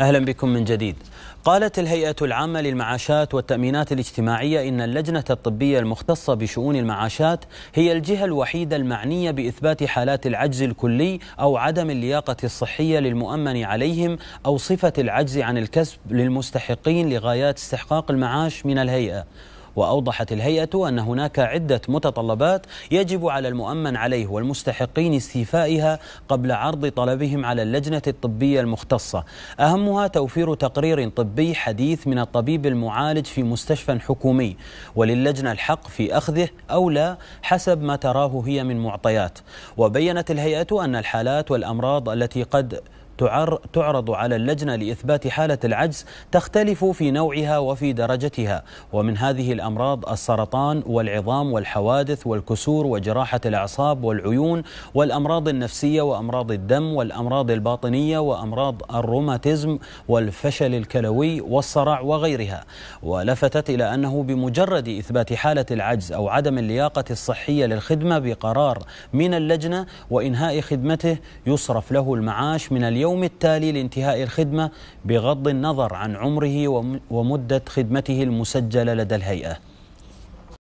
أهلا بكم من جديد قالت الهيئة العامة للمعاشات والتأمينات الاجتماعية إن اللجنة الطبية المختصة بشؤون المعاشات هي الجهة الوحيدة المعنية بإثبات حالات العجز الكلي أو عدم اللياقة الصحية للمؤمن عليهم أو صفة العجز عن الكسب للمستحقين لغايات استحقاق المعاش من الهيئة وأوضحت الهيئة أن هناك عدة متطلبات يجب على المؤمن عليه والمستحقين استيفائها قبل عرض طلبهم على اللجنة الطبية المختصة أهمها توفير تقرير طبي حديث من الطبيب المعالج في مستشفى حكومي وللجنة الحق في أخذه أو لا حسب ما تراه هي من معطيات وبينت الهيئة أن الحالات والأمراض التي قد تعرض على اللجنة لإثبات حالة العجز تختلف في نوعها وفي درجتها ومن هذه الأمراض السرطان والعظام والحوادث والكسور وجراحة الأعصاب والعيون والأمراض النفسية وأمراض الدم والأمراض الباطنية وأمراض الروماتيزم والفشل الكلوي والصرع وغيرها ولفتت إلى أنه بمجرد إثبات حالة العجز أو عدم اللياقة الصحية للخدمة بقرار من اللجنة وإنهاء خدمته يصرف له المعاش من اليوم اليوم التالي لانتهاء الخدمة بغض النظر عن عمره ومدة خدمته المسجلة لدى الهيئة